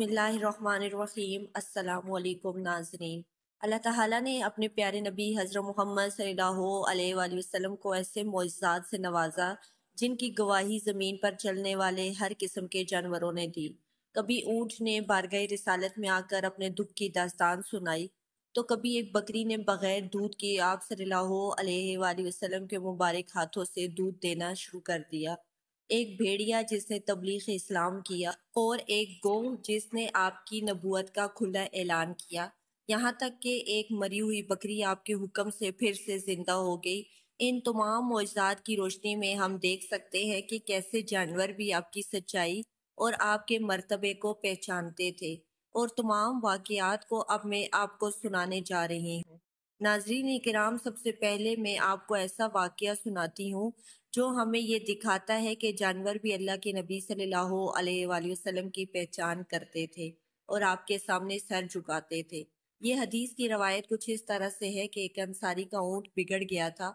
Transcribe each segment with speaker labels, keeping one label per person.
Speaker 1: बसमीम् अल्लाम नाजरीन अल्लाह ताला ने अपने प्यारे नबी हज़रत मोहम्मद सल्लल्लाहु वसल्लम को ऐसे मुआजात से नवाजा जिनकी गवाही ज़मीन पर चलने वाले हर किस्म के जानवरों ने दी कभी ऊँट ने बारगई रसालत में आकर अपने दुख की दास्तान सुनाई तो कभी एक बकरी ने बग़ैर दूध के आप सल्लल्लाहु अलैहि वसलम के मुबारक हाथों से दूध देना शुरू कर दिया एक भेड़िया जिसने तबलीग इस्लाम किया और एक गो जिसने आपकी नबूत का खुला ऐलान किया यहाँ तक कि एक मरी हुई बकरी आपके हुक्म से फिर से जिंदा हो गई इन तमाम मौजाद की रोशनी में हम देख सकते हैं कि कैसे जानवर भी आपकी सच्चाई और आपके मर्तबे को पहचानते थे और तमाम वाक़ात को अब मैं आपको सुनाने जा रही हूँ नाजरीन कराम सबसे पहले मैं आपको ऐसा वाक़ सुनाती हूँ जो हमें ये दिखाता है कि जानवर भी अल्लाह के नबी सल्लल्लाहु अलैहि वसल्लम की पहचान करते थे और आपके सामने सर झुकाते थे ये हदीस की रवायत कुछ इस तरह से है कि एक अंसारी का ऊँट बिगड़ गया था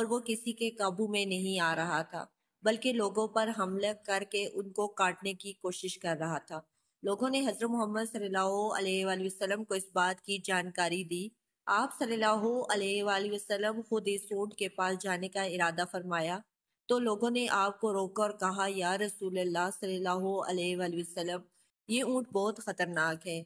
Speaker 1: और वो किसी के काबू में नहीं आ रहा था बल्कि लोगों पर हमला करके उनको काटने की कोशिश कर रहा था लोगों ने हज़रत मोहम्मद सल्लल्लाहु अलैहि वसल्लम को इस बात की जानकारी दी आप सल्लल्लाहु अलैहि वसल्लम खुद इस ऊँट के पास जाने का इरादा फरमाया तो लोगों ने आपको रोका और कहा या रसूल सल्लाम ये ऊँट बहुत ख़तरनाक है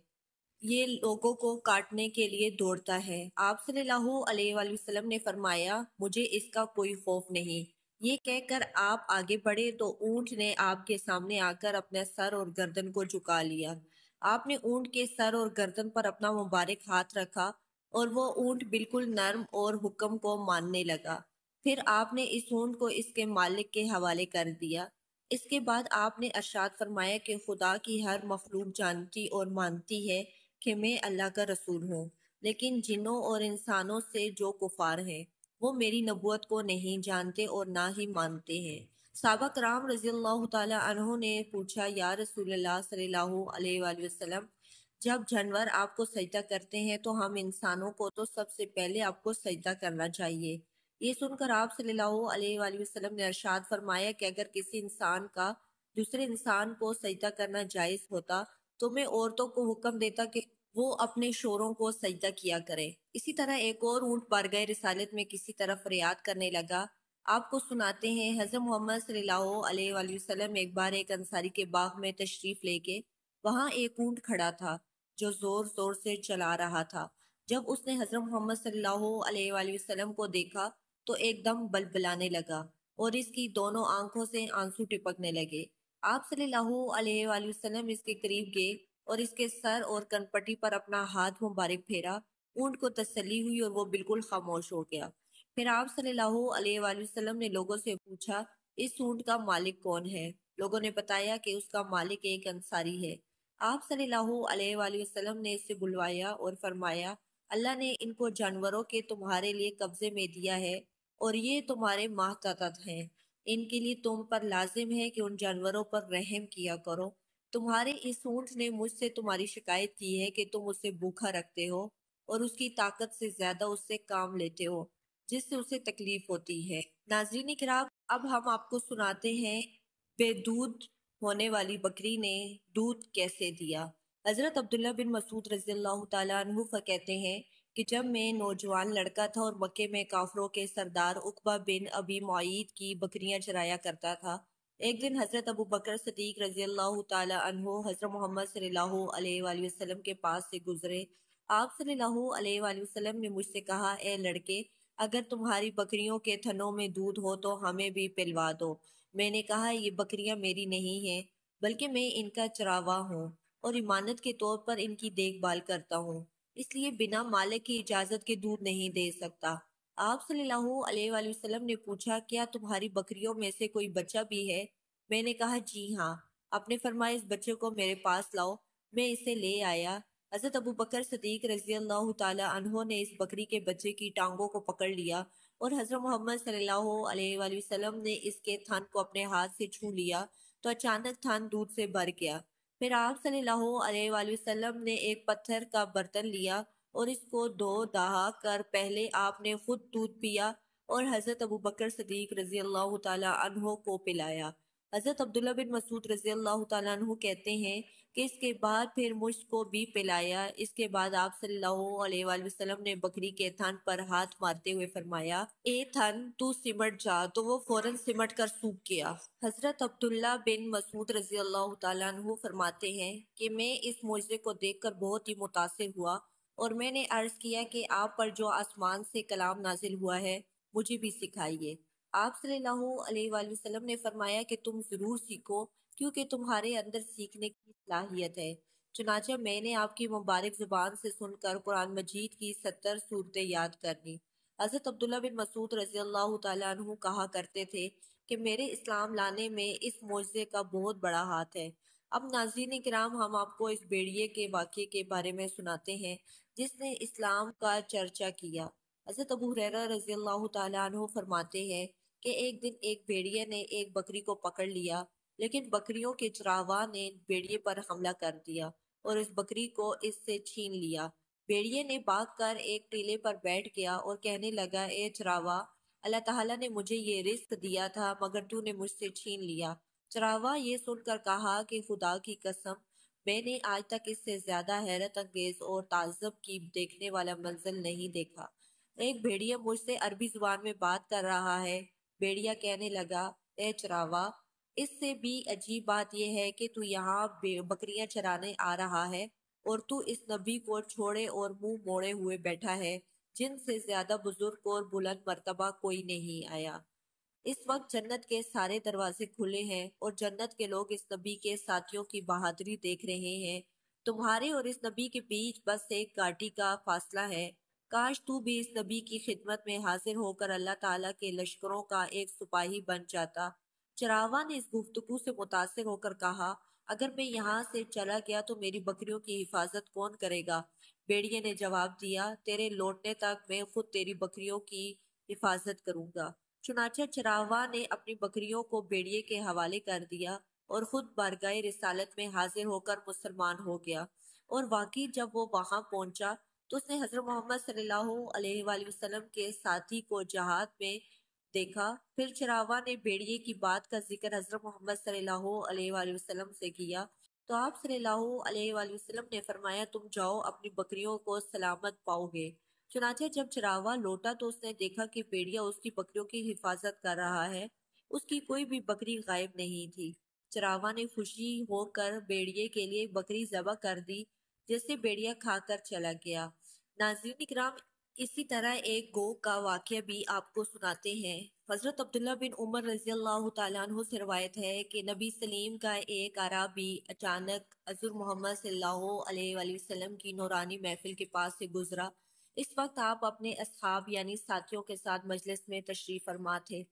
Speaker 1: ये लोगों को काटने के लिए दौड़ता है आप सल्लल्लाहु अलैहि वसल्लम ने फरमाया मुझे इसका कोई खौफ नहीं ये कहकर आप आगे बढ़े तो ऊँट ने आपके सामने आकर अपना सर और गर्दन को झुका लिया आपने ऊँट के सर और गर्दन पर अपना मुबारक हाथ रखा और वो ऊँट बिल्कुल नर्म और हुक्म को मानने लगा फिर आपने इस ऊंट को इसके मालिक के हवाले कर दिया इसके बाद आपने अरशाद फरमाया कि खुदा की हर मखलूक जानती और मानती है कि मैं अल्लाह का रसूल हूँ लेकिन जिनों और इंसानों से जो कुफार हैं वो मेरी नबूत को नहीं जानते और ना ही मानते हैं सबक राम रजी तहों ने पूछा या रसूल सल्ला वसलम जब जानवर आपको सजदा करते हैं तो हम इंसानों को तो सबसे पहले आपको सजदा करना चाहिए ये सुनकर आप सल्लाम ने अरशाद फरमाया कि अगर किसी इंसान का दूसरे इंसान को सजदा करना जायज होता तो मैं औरतों को हुक्म देता कि वो अपने शोरों को सजदा किया करे इसी तरह एक और ऊंट पर गए रिसालत में किसी तरफ फरियाद करने लगा आपको सुनाते हैं हजरत मोहम्मद सल्लल्लाहु एक बार एक अंसारी के बाग में तशरीफ लेके वहाँ एक ऊंट खड़ा था जो जोर जोर से चला रहा था जब उसने हजरत मोहम्मद सल्लल्लाहु अलैहि वसल्लम को देखा तो एकदम बलबलाने लगा और इसकी दोनों आंखों से आंसू टिपकने लगे आप सल्लल्लाहु अलैहि वसल्लम इसके करीब गए और इसके सर और कनपट्टी पर अपना हाथ मुबारक फेरा ऊंट को तसली हुई और वो बिल्कुल खामोश हो गया फिर आप सल्लल्लाहु अलैहि वसल्लम ने लोगों से पूछा इस ऊंट का मालिक कौन है लोगों ने बताया कि उसका मालिक एक अंसारी है आप सल्लल्लाहु अलैहि वसल्लम ने इसे बुलवाया और फरमाया अल्लाह ने इनको जानवरों के तुम्हारे लिए कब्जे में दिया है और ये तुम्हारे माह तत्त हैं इनके लिए तुम पर लाजिम है कि उन जानवरों पर रहम किया करो तुम्हारे इस ऊँट ने मुझसे तुम्हारी शिकायत की है कि तुम उसे भूखा रखते हो और उसकी ताकत से ज्यादा उससे काम लेते हो जिससे उसे तकलीफ होती है नाजरीन खराब अब हम आपको सुनाते हैं बेदूध होने वाली बकरी ने दूध कैसे दिया हजरत अब्दुल्ला बिन मसूद रजील्ला कहते हैं कि जब मैं नौजवान लड़का था और मक्के में काफरों के सरदार उकबा बिन अबी मईद की बकरियां चराया करता था एक दिन हज़रत अबू बकर सदीक रजी अल्लाह तहो हज़रत मोहम्मद सल्लल्लाहु के पास से गुजरे आप सल्लल्लाहु ने मुझसे कहा ए लड़के अगर तुम्हारी बकरियों के थनों में दूध हो तो हमें भी पिलवा दो मैंने कहा ये बकरियां मेरी नहीं हैं बल्कि मैं इनका चरावा हूँ और इमानत के तौर पर इनकी देखभाल करता हूँ इसलिए बिना मालिक की इजाजत के दूध नहीं दे सकता आप सल्लल्लाहु अलैहि वसल्लम ने पूछा क्या तुम्हारी बकरियों में से कोई बच्चा भी है मैंने कहा जी हाँ अपने फरमाए इस बच्चे को मेरे पास लाओ मैं इसे ले आया हजरत अबू बकर सदीक रजी अल्लाह ने इस बकरी के बच्चे की टांगों को पकड़ लिया और हजरत मोहम्मद सल्लल्लाहु अलैहि वसल्लम ने इसके थान को अपने हाथ से छू लिया तो अचानक थन दूध से भर गया फिर आप सल्लल्लाहु ने एक पत्थर का बर्तन लिया और इसको दो दहा कर पहले आपने खुद दूध पिया और हज़रत अबू बकर सदीक रजी अल्लाह तहों को पिलाया हज़रत अब्दुल्ला बिन मसूद रजी अल्लाह तहों कहते हैं कि इसके बाद फिर मुझको भी पिलाया इसके बाद आप सल्लल्लाहु अलैहि वसल्लम ने बकरी के थन पर हाथ मारते हुए फरमाया ए थन तू सिमट जा तो वो फौरन सिमट कर सूख गया हजरत अब्दुल्ला बिन मसूद रजी अल्लाह तु फरमाते हैं कि मैं इस मुजरे को देखकर बहुत ही मुतासर हुआ और मैंने अर्ज किया कि आप पर जो आसमान से कलाम नाजिल हुआ है मुझे भी सिखाइए आप सल्लल्लाहु अलैहि वसल्लम ने फरमाया कि तुम ज़रूर सीखो क्योंकि तुम्हारे अंदर सीखने की सलाहियत है चुनाचा मैंने आपकी मुबारक जुबान से सुनकर कुरान मजीद की सत्तर सूरतें याद कर ली हजरत अब्दुल्ला बिन मसूद रजी अल्लाह कहा करते थे कि मेरे इस्लाम लाने में इस मुआजे का बहुत बड़ा हाथ है अब नाजीन कराम हम आपको इस बेड़िए के वाक़े के बारे में सुनाते हैं जिसने इस्लाम का चर्चा किया हजरत अबू हुरैरा रजी अल्लाह तु फरमाते हैं कि एक दिन एक भेड़िए ने एक बकरी को पकड़ लिया लेकिन बकरियों के चरावा ने भेड़िए पर हमला कर दिया और उस बकरी को इससे छीन लिया भेड़िए ने भाग कर एक टीले पर बैठ गया और कहने लगा ए चरावा अल्लाह ताला ने मुझे ये रिस्क दिया था मगर तूने मुझसे छीन लिया चरावा ये सुनकर कहा कि खुदा की कसम मैंने आज तक इससे ज्यादा हैरत अंगेज और ताजब की देखने वाला मंजिल नहीं देखा एक भेड़िया मुझसे अरबी जुबान में बात कर रहा है भेड़िया कहने लगा ए चरावा इससे भी अजीब बात यह है कि तू यहाँ बकरियां चराने आ रहा है और तू इस नबी को छोड़े और मुंह मोड़े हुए बैठा है जिनसे ज्यादा बुजुर्ग और बुलंद मरतबा कोई नहीं आया इस वक्त जन्नत के सारे दरवाजे खुले हैं और जन्नत के लोग इस नबी के साथियों की बहादुरी देख रहे हैं तुम्हारे और इस नबी के बीच बस एक घाटी का फासला है काश तू भी इस नबी की खिदमत में हाजिर होकर अल्लाह ताला के लश्करों का एक सिपाही बन जाता चरावा ने इस गुफ्तगु से मुतासर होकर कहा अगर मैं यहाँ से चला गया तो मेरी बकरियों की हिफाजत कौन करेगा भेड़िए ने जवाब दिया तेरे लौटने तक मैं खुद तेरी बकरियों की हिफाजत करूँगा चुनाचा चरावा ने अपनी बकरियों को भेड़िए के हवाले कर दिया और खुद बारगाह रिसालत में हाजिर होकर मुसलमान हो गया और वाकई जब वो वहाँ पहुँचा तो उसने हजरत मोहम्मद सल्लल्लाहु अलैहि वसल्लम के साथी को जहाद में देखा फिर चरावा ने भेड़िए की बात का जिक्र हजरत मोहम्मद सल्लल्लाहु से किया तो आप सल्लल्लाहु ने फरमाया तुम जाओ अपनी बकरियों को सलामत पाओगे चुनाचे जब चरावा लौटा तो उसने देखा कि भेड़िया उसकी बकरियों की हिफाजत कर रहा है उसकी कोई भी बकरी गायब नहीं थी चरावा ने खुशी होकर भेड़िए के लिए बकरी जबा कर दी जिससे भेड़िया खाकर चला गया नाजीन इकराम इसी तरह एक गो का वाक्य भी आपको सुनाते हैं हजरत अब्दुल्ला बिन उमर रजी अल्लाह से रवायत है कि नबी सलीम का एक अराबी अचानक अजुर मोहम्मद वसल्लम की नौरानी महफिल के पास से गुजरा इस वक्त आप अपने असहाब यानी साथियों के साथ मजलिस में तशरीफ फरमा थे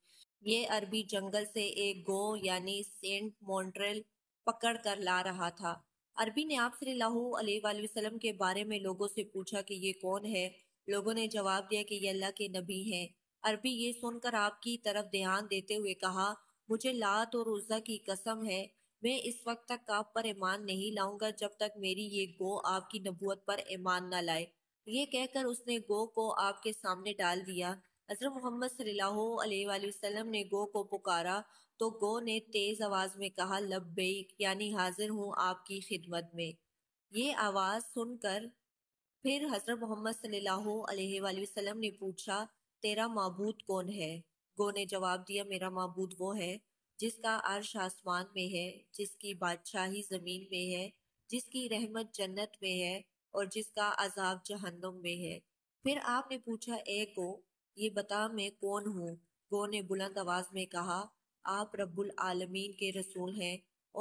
Speaker 1: ये अरबी जंगल से एक गो यानी सेंट मॉन्ट्रेल पकड़ कर ला रहा था अरबी ने आप सल्लल्लाहु के बारे में लोगों से पूछा कि ये कौन है लोगों ने जवाब दिया कि ये अल्लाह के नबी हैं अरबी ये सुनकर आपकी तरफ ध्यान देते हुए कहा मुझे लात और उज्जा की कसम है मैं इस वक्त तक आप पर ईमान नहीं लाऊंगा जब तक मेरी ये गो आपकी नबूत पर ईमान ना लाए ये कहकर उसने गो को आपके सामने डाल दिया हजरत मोहम्मद सल्लल्लाहु अलैहि वसल्लम ने गो को पुकारा तो गो ने तेज आवाज में कहा लब्बैक यानी हाजिर हूँ आपकी खिदमत में ये आवाज सुनकर फिर हजरत मोहम्मद सल्लल्लाहु अलैहि वसल्लम ने पूछा तेरा मबूद कौन है गो ने जवाब दिया मेरा मबूद वो है जिसका अर्श आसमान में है जिसकी बादशाही ज़मीन में है जिसकी रहमत जन्नत में है और जिसका अजाब जहन्नुम में है फिर आपने पूछा ए गो ये बता मैं कौन हूँ गो ने बुलंद आवाज़ में कहा आप रब्बुल आलमीन के रसूल हैं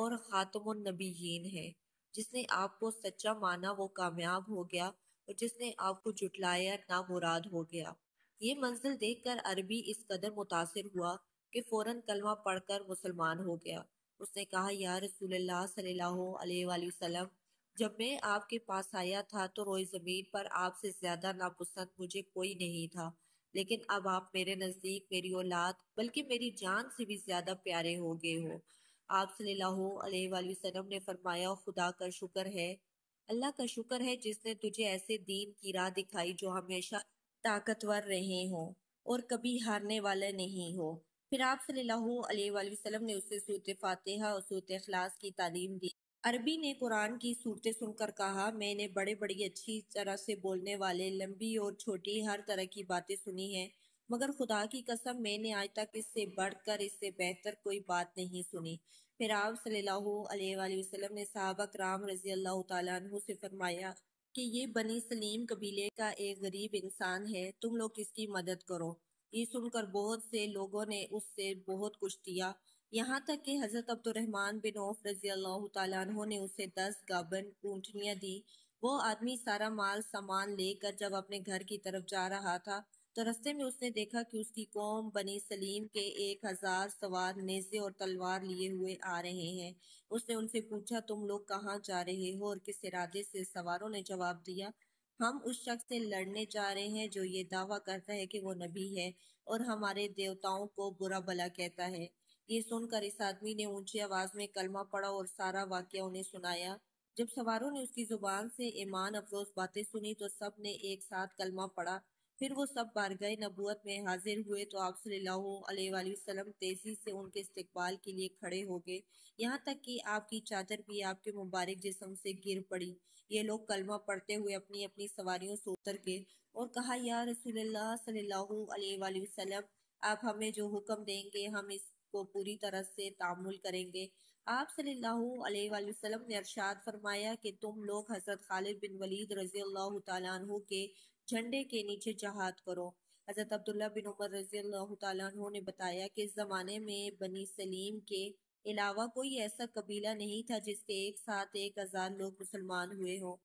Speaker 1: और ख़ातमुन नबीन हैं जिसने आपको सच्चा माना वो कामयाब हो गया और जिसने आपको जुटलाया ना मुराद हो गया ये मंजिल देखकर अरबी इस कदर मुतासर हुआ कि फौरन कलमा पढ़कर मुसलमान हो गया उसने कहा या रसूल सल्लल्लाहु जब मैं आपके पास आया था तो रोई ज़मीन पर आपसे ज़्यादा नापसंद मुझे कोई नहीं था लेकिन अब आप मेरे नज़दीक मेरी औलाद बल्कि मेरी जान से भी ज़्यादा प्यारे हो गए हो आप सल्लल्लाहु अलैहि वसल्लम ने फरमाया खुदा का शुक्र है अल्लाह का शुक्र है जिसने तुझे ऐसे दीन की राह दिखाई जो हमेशा ताकतवर रहे हो और कभी हारने वाले नहीं हो फिर आप सल्लल्लाहु अलैहि वसल्लम ने उसे सूरत फातिहा और सूरत अखलास की तालीम दी अरबी ने कुरान की सूरतें सुनकर कहा मैंने बड़े बड़ी अच्छी तरह से बोलने वाले लंबी और छोटी हर तरह की बातें सुनी है मगर खुदा की कसम मैंने आज तक इससे बढ़कर इससे बेहतर कोई बात नहीं सुनी फिर आप सल्लल्लाहु अलैहि वसल्लम ने साहबा कराम रजी अल्लाह तु से फरमाया कि ये बनी सलीम कबीले का एक गरीब इंसान है तुम लोग इसकी मदद करो ये सुनकर बहुत से लोगों ने उससे बहुत कुछ दिया यहाँ तक कि हज़रत अब्दुलरहमान बिन औफ रजी अल्लाह तु ने उसे दस गाबन ऊँटनियाँ दी वो आदमी सारा माल सामान लेकर जब अपने घर की तरफ जा रहा था तो रस्ते में उसने देखा कि उसकी कौम बनी सलीम के एक हजार सवार नेजे और तलवार लिए हुए आ रहे हैं उसने उनसे पूछा तुम लोग कहाँ जा रहे हो और किस इरादे से सवारों ने जवाब दिया हम उस शख्स से लड़ने जा रहे हैं जो ये दावा करता है कि वो नबी है और हमारे देवताओं को बुरा भला कहता है ये सुनकर इस आदमी ने ऊंची आवाज में कलमा पढ़ा और सारा वाक्य उन्हें सुनाया जब सवारों ने उसकी जुबान से ईमान अफरोज बातें सुनी तो सब ने एक साथ कलमा पढ़ा फिर वो सब बारगाह नबूत में हाजिर हुए तो आप सल्लाम तेज़ी से उनके इस्तबाल के लिए खड़े हो गए यहाँ तक कि आपकी चादर भी आपके मुबारक जिसम से गिर पड़ी ये लोग कलमा पढ़ते हुए अपनी अपनी सवारियों से उतर गए और कहा या रसूल सल्लल्लाहु आप हमें जो हुक्म देंगे हम इसको पूरी तरह से तामुल करेंगे आप सल्लल्लाहु अलैहि ने अरसाद फरमाया कि तुम लोग हज़रत खालिद बिन वलीद रज़ी अल्लाह तु के झंडे के नीचे जहाद करो हज़रत अब्दुल्ला बिन उमर रजी अल्लाह ने बताया कि इस ज़माने में बनी सलीम के अलावा कोई ऐसा कबीला नहीं था जिसके एक साथ एक हज़ार लोग मुसलमान हुए हों